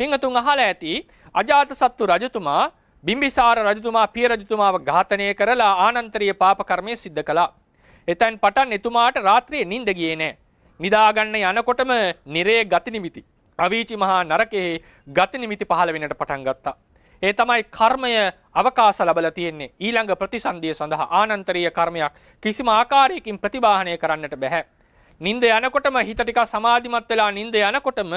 පිංහතුන් අහල ඇති අජාත සත්තු රජතුමා බිම්බිසාර රජතුමා පිය රජතුමාව ඝාතනය කරලා ආනන්තරීය පාප කර්මය සිද්ධ කළා. එතෙන් පටන් එතුමාට රාත්‍රියේ නිින්ද ගියේ නෑ. නිදාගන්න යනකොටම නිරේ ගති නිමිති, අවීචි මහා නරකයේ ගති නිමිති පහළ වෙන්නට පටන් ගත්තා. ඒ තමයි කර්මය අවකාශ ලැබලා තියෙන්නේ. ඊළඟ ප්‍රතිසන්දිය සඳහා ආනන්තරීය කර්මයක් කිසිම ආකාරයකින් ප්‍රතිබාහනය කරන්නට බෑ. නින්ද යනකොටම හිත ටිකක් සමාධිමත් වෙලා නින්ද යනකොටම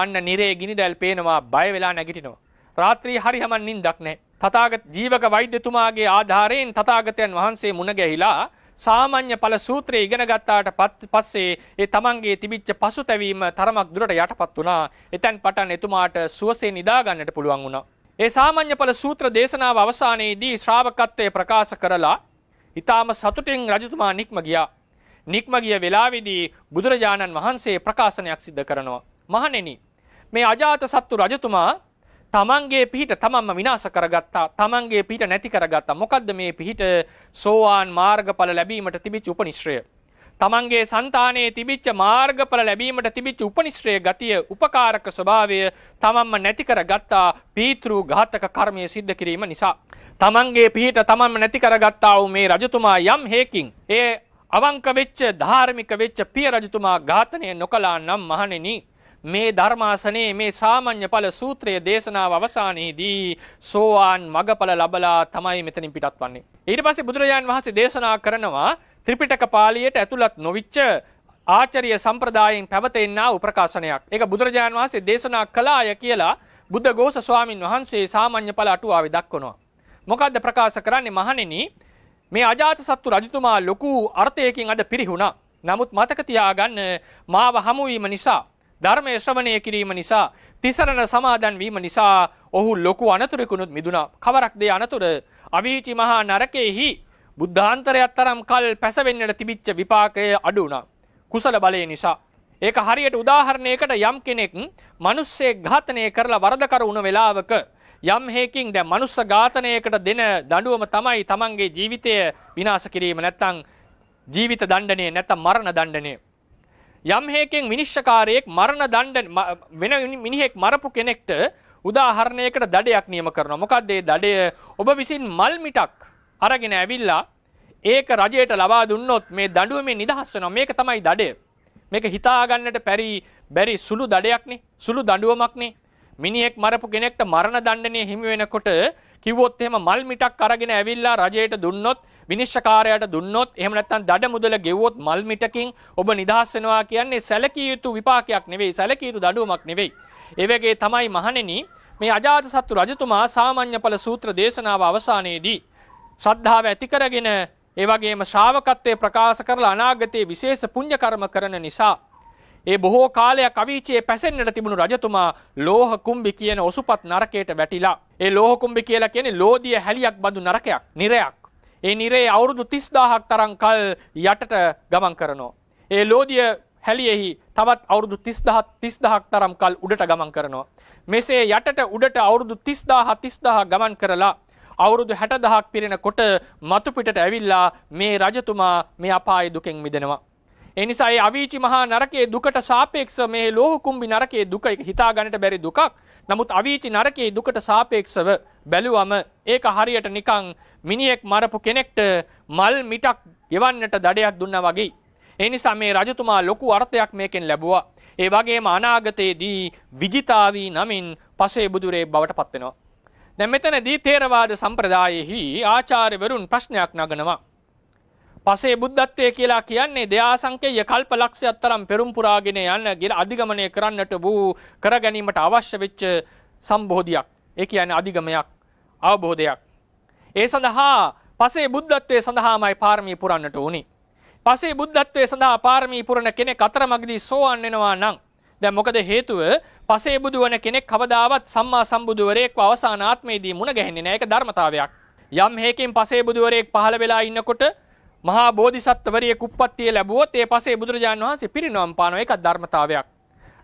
අන්න නිරේ ගිනිදැල් පේනවා බය වෙලා නැගිටිනවා. රාත්‍රී හරියම නින්දක් නැහැ. තථාගත ජීවක වෛද්‍යතුමාගේ ආධාරයෙන් තථාගතයන් වහන්සේ මුණ ගැහිලා සාමාන්‍ය ඵල සූත්‍රය ඉගෙන ගත්තාට පස්සේ ඒ තමන්ගේ තිබිච්ච පසුතැවීම තරමක් දුරට යටපත් වුණා. එතෙන් පටන් එතුමාට සුවසේ නිදා ගන්නට පුළුවන් වුණා. ඒ සාමාන්‍ය ඵල සූත්‍ර දේශනාව අවසානයේදී ශ්‍රාවකත්වය ප්‍රකාශ කරලා ඊටාම සතුටින් රජතුමා නික්ම ගියා. නික්ම ගිය වෙලාවේදී බුදුරජාණන් වහන්සේ ප්‍රකාශනයක් සිදු කරනවා. මහණෙනි මේ අජාත සත්තු රජතුමා තමන්ගේ පිහිට තමන්ම විනාශ කරගත්තා. තමන්ගේ පිහිට නැති කරගත්තා. මොකද්ද මේ පිහිට සෝවාන් මාර්ගඵල ලැබීමට තිබිච්ච උපනිශ්‍රය. තමන්ගේ సంతානයේ තිබිච්ච මාර්ගඵල ලැබීමට තිබිච්ච උපනිශ්‍රයේ ගතිය උපකාරක ස්වභාවය තමන්ම නැති කරගත්තා පීතෘ ඝාතක කර්මයේ සිද්ධ කිරීම නිසා තමන්ගේ පිහිට තමන්ම නැති කරගත්තා වූ මේ රජතුමා යම් හේකින් ඒ අවංක වෙච්ච ධාර්මික වෙච්ච පිය රජතුමා ඝාතනය නොකළා නම් මහණෙනි මේ ධර්මාසනයේ මේ සාමාන්‍ය ඵල සූත්‍රයේ දේශනාව අවසානයේදී සෝවාන් මගඵල ලබලා තමයි මෙතනින් පිටත් වන්නේ. ඊට පස්සේ බුදුරජාන් වහන්සේ දේශනා කරනවා ත්‍රිපිටක පාළියට ඇතුළත් නොවිච්ච ආචාර්ය සම්ප්‍රදායෙන් පැවතෙන්නා උප්‍රකාශනයක්. ඒක බුදුරජාන් වහන්සේ දේශනා කළාය කියලා බුද්ධ ഘോഷ ස්වාමින් වහන්සේ සාමාන්‍ය ඵල අටුවාවේ දක්වනවා. මොකද්ද ප්‍රකාශ කරන්නේ මහණෙනි? මේ අජාතසත්තු රජතුමා ලොකු අර්ථයකින් අද පිරිහුණා. නමුත් මතක තියාගන්න මාව හමු වීම නිසා ධර්මය ශ්‍රවණය කිරීම නිසා තිසරණ සමාදන් වීම නිසා ඔහු ලොකු අනතුරකුණුත් මිදුණා. කවරක් දේ අනතුර අවීචි මහා නරකයේහි බුද්ධාන්තරයක් තරම් කල් පැසවෙන්නට තිබිච්ච විපාකය අඩු වුණා. කුසල බලය නිසා ඒක හරියට උදාහරණයකට යම් කෙනෙක් මිනිස්සෙක් ඝාතනය කරලා වරදකර වුණ වෙලාවක යම් හේකින් දැන් මනුස්ස ඝාතනයකට දෙන දඬුවම තමයි තමන්ගේ ජීවිතය විනාශ කිරීම නැත්නම් ජීවිත දඬණය නැත්නම් මරණ දඬණය. යම් හේකින් විනිශ්චකාරයෙක් මරණ දඬ වෙන මිනිහෙක් මරපු කෙනෙක්ට උදාහරණයකට දඩයක් නියම කරනවා. මොකද ඒ දඩය ඔබ විසින් මල් මිටක් අරගෙන ඇවිල්ලා ඒක රජයට ලබා දුන්නොත් මේ දඬුවමේ නිදහස් වෙනවා. මේක තමයි දඩය. මේක හිතාගන්නට පරි බැරි සුළු දඩයක්නේ. සුළු දඬුවමක්නේ. මිනිහෙක් මරපු කෙනෙක්ට මරණ දණ්ඩනය හිමි වෙනකොට කිව්වොත් එහෙම මල් මිටක් අරගෙන ඇවිල්ලා රජයට දුන්නොත් විනිශ්චකාරයට දුන්නොත් එහෙම නැත්නම් දඩ මුදල ගෙව්වොත් මල් මිටකින් ඔබ නිදහස් වෙනවා කියන්නේ සැලකිය යුතු විපාකයක් නෙවෙයි සැලකිය යුතු දඩුවමක් නෙවෙයි. ඒ වගේ තමයි මහණෙනි මේ අජාතසත්තු රජතුමා සාමාන්‍ය ඵල සූත්‍ර දේශනාව අවසානයේදී ශ්‍රද්ධාව ඇති කරගෙන ඒ වගේම ශ්‍රාවකත්වයේ ප්‍රකාශ කරලා අනාගතයේ විශේෂ පුණ්‍ය කර්ම කරන නිසා ඒ බොහෝ කාලයක් අවීචයේ පැසෙන්නට තිබුණු රජතුමා ලෝහ කුම්බි කියන ඔසුපත් නරකයට වැටිලා. ඒ ලෝහ කුම්බි කියලා කියන්නේ ලෝදිය හැලියක් බඳු නරකයක්, නිරයක්. ඒ නිරේ අවුරුදු 30000ක් තරම් කල් යටට ගමන් කරනවා. ඒ ලෝදිය හැලියෙහි තවත් අවුරුදු 30000 30000ක් තරම් කල් උඩට ගමන් කරනවා. මෙසේ යටට උඩට අවුරුදු 30000 30000 ගමන් කරලා අවුරුදු 60000ක් පිරෙනකොට මතු පිටට ඇවිල්ලා මේ රජතුමා මේ අපාය දුකෙන් මිදෙනවා. ඒ නිසා ඒ අවීචි මහා නරකයේ දුකට සාපේක්ෂව මේ ලෝහ කුම්භි නරකයේ දුක එක හිතා ගන්නට බැරි දුකක්. නමුත් අවීචි නරකයේ දුකට සාපේක්ෂව බැලුවම ඒක හරියට නිකන් මිනිහෙක් මරපු කෙනෙක්ට මල් මිටක් ගෙවන්නට දඩයක් දුන්නා වගේ. ඒ නිසා මේ රජතුමා ලොකු අර්ථයක් මේකෙන් ලැබුවා. ඒ වගේම අනාගතයේදී විජිතාවී නමින් පසේ බුදුරේ බවට පත්වෙනවා. දැන් මෙතනදී තේරවාද සම්ප්‍රදායෙහි ආචාර්යවරුන් ප්‍රශ්නයක් නගනවා. පසේ බුද්ධත්වය කියලා කියන්නේ දෙආසංකේය කල්ප ලක්ෂයක් තරම් පෙරම් පුරාගෙන යන අධිගමනය කරන්නට වූ කර ගැනීමට අවශ්‍ය වෙච්ච සම්බෝධියක්. ඒ කියන්නේ අධිගමයක් අවබෝධයක්. ඒ සඳහා පසේ බුද්ධත්වයේ සඳහාමයි පාරමී පුරන්නට උනි. පසේ බුද්ධත්වයේ සඳහා පාරමී පුරන කෙනෙක් අතරමඟදී සෝවන් වෙනවා නම් දැන් මොකද හේතුව පසේ බුදුවන කෙනෙක් කවදාවත් සම්මා සම්බුදුවරයෙක්ව අවසාන ආත්මයේදී මුණ ගැහෙන්නේ නැහැ. ඒක ධර්මතාවයක්. යම් හේකින් පසේ බුදුවරයෙක් පහළ වෙලා ඉන්නකොට මහා බෝධිසත්වවරියෙක් උප්පත්තිය ලැබුවොත් ඒ පස්සේ බුදුරජාන් වහන්සේ පිරිනවම් පානවා. ඒකත් ධර්මතාවයක්.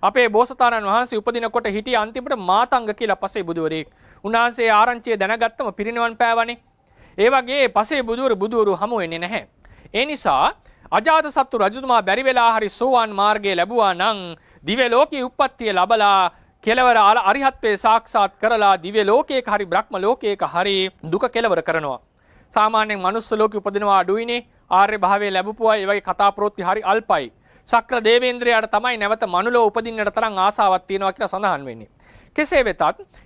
අපේ බෝසතාණන් වහන්සේ උපදිනකොට හිටිය අන්තිමට මාතංග කියලා පස්සේ බුදුවරයෙක්. උන්වහන්සේ ආරංචිය දැනගත්තම පිරිනවන් පෑවනේ. ඒ වගේ පස්සේ බුදුවරු බුදුවරු හමු වෙන්නේ නැහැ. ඒ නිසා අජාතසත්තු රජතුමා බැරි වෙලා හරි සෝවාන් මාර්ගය ලැබුවා නම් දිව්‍ය ලෝකයේ උප්පත්තිය ලැබලා කෙලවර අරිහත්ත්වේ සාක්ෂාත් කරලා දිව්‍ය ලෝකයක හරි බ්‍රහ්ම ලෝකයක හරි දුක කෙලවර කරනවා. සාමාන්‍යයෙන් මනුස්ස ලෝකේ උපදිනවා අඩුයිනේ ආර්ය භාවයේ ලැබපු අය ඒ වගේ කතා ප්‍රවෘත්ති හරි අල්පයි. ශක්‍ර දේවේන්ද්‍රයාට තමයි නැවත මනුලෝ උපදින්නට තරම් ආසාවක් තියෙනවා කියලා සඳහන් වෙන්නේ. කෙසේ වෙතත්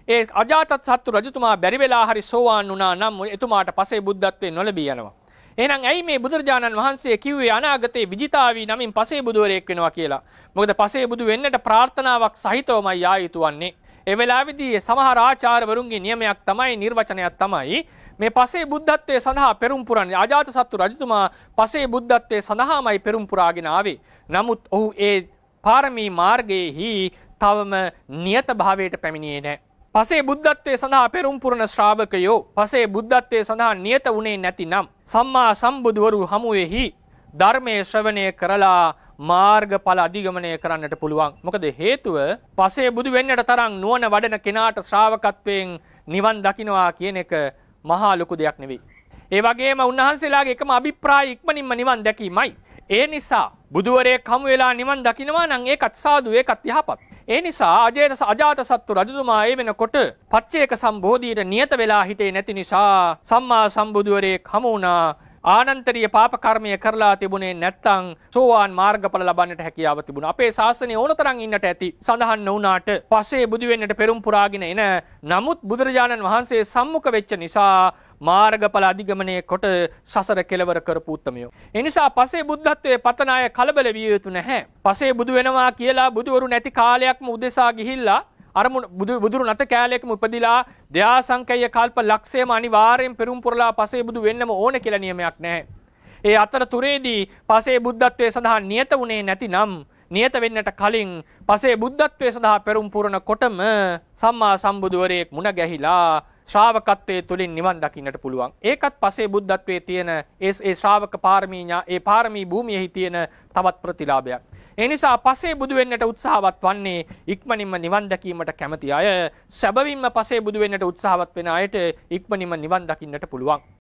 ඒ අජාතත් සත්තු රජතුමා බැරි වෙලා හරි සෝවාන් වුණා නම් එතුමාට පසේ බුද්ධත්වයෙන් නොලැබී යනවා. එහෙනම් ඇයි මේ බුදුරජාණන් වහන්සේ කිව්වේ අනාගතයේ විජිතාවී නමින් පසේ බුදුවරයෙක් වෙනවා කියලා? මොකද පසේ බුදු වෙන්නට ප්‍රාර්ථනාවක් සහිතවමයි ආ යුතු වන්නේ. ඒ වෙලාවේදී සමහර ආචාර්යවරුන්ගේ නියමයක් තමයි නිර්වචනයක් තමයි මේ පසේ බුද්ධත්වය සඳහා පෙරුම් පුරන්නේ අජාත සත්තු රජතුමා පසේ බුද්ධත්වය සඳහාමයි පෙරුම් පුරාගෙන ආවේ. නමුත් ඔහු ඒ පාරමී මාර්ගයේහි තවම නියත භාවයට පැමිණියේ නැහැ. පසේ බුද්ධත්වය සඳහා පෙරුම් පුරන ශ්‍රාවකයෝ පසේ බුද්ධත්වය සඳහා නියත වුණේ නැතිනම් සම්මා සම්බුදුවරු හමුවේහි ධර්මයේ ශ්‍රවණය කරලා මාර්ගඵල අධිගමනය කරන්නට පුළුවන්. මොකද හේතුව පසේ බුදු වෙන්නට තරම් නුවණ වඩන කෙනාට ශ්‍රාවකත්වයෙන් නිවන් දකින්නවා කියන එක මහා ලොකු දෙයක් නෙවෙයි. ඒ වගේම උන්වහන්සේලාගේ එකම අභිප්‍රාය ඉක්මනින්ම නිවන් දැකීමයි. ඒ නිසා බුදුවරයෙක් හමු වෙලා නිවන් දකිනවා නම් ඒකත් සාදු ඒකත් යහපත්. ඒ නිසා අජේත අජාතසත්තු රජතුමා ඒ වෙනකොට පච්චේක සම්බෝධියට නියත වෙලා හිටියේ නැති නිසා සම්මා සම්බුදුවරයෙක් හමු වුණා. ආනන්තරීය පාප කර්මය කරලා තිබුණේ නැත්නම් සෝවාන් මාර්ගඵල ලබන්නට හැකියාව තිබුණා. අපේ ශාසනය ඕනතරම් ඉන්නට ඇති. සඳහන් නොවුනාට පස්සේ බුදු වෙන්නට පෙරම් පුරාගෙන එන නමුත් බුදුරජාණන් වහන්සේ සම්මුඛ වෙච්ච නිසා මාර්ගඵල අධිගමනය කොට සසර කෙලවර කරපු උත්තමයෝ. එනිසා පසේ බුද්ධත්වයේ පතන අය කලබල විය යුතු නැහැ. පසේ බුදු වෙනවා කියලා බුදුවරු නැති කාලයක්ම උදෙසා ගිහිල්ලා අරමුණ බුදුරුණට කෑලයකම උපදිලා දෙයාසංකේය කල්ප ලක්ෂයම අනිවාර්යෙන් පෙරුම් පුරලා පසේ බුදු වෙන්නම ඕන කියලා නියමයක් නැහැ. ඒ අතරතුරේදී පසේ බුද්ධත්වයේ සඳහා නියත වුණේ නැතිනම් නියත වෙන්නට කලින් පසේ බුද්ධත්වයේ සඳහා පෙරුම් පුරනකොටම සම්මා සම්බුදුවරයෙක් මුණ ගැහිලා ශ්‍රාවකත්වයේ තුලින් නිවන් දකින්නට පුළුවන්. ඒකත් පසේ බුද්ධත්වයේ තියෙන ඒ ශ්‍රාවක පාරමීඥා ඒ පාරමී භූමියෙහි තියෙන තවත් ප්‍රතිලාභයක්. ඒ නිසා පසේ බුදු වෙන්නට උත්සාහවත් වන්නේ ඉක්මනින්ම නිවන් දැකීමට කැමති අය සැබවින්ම පසේ බුදු වෙන්නට උත්සාහවත් වෙන අයට ඉක්මනින්ම නිවන් දකින්නට පුළුවන්.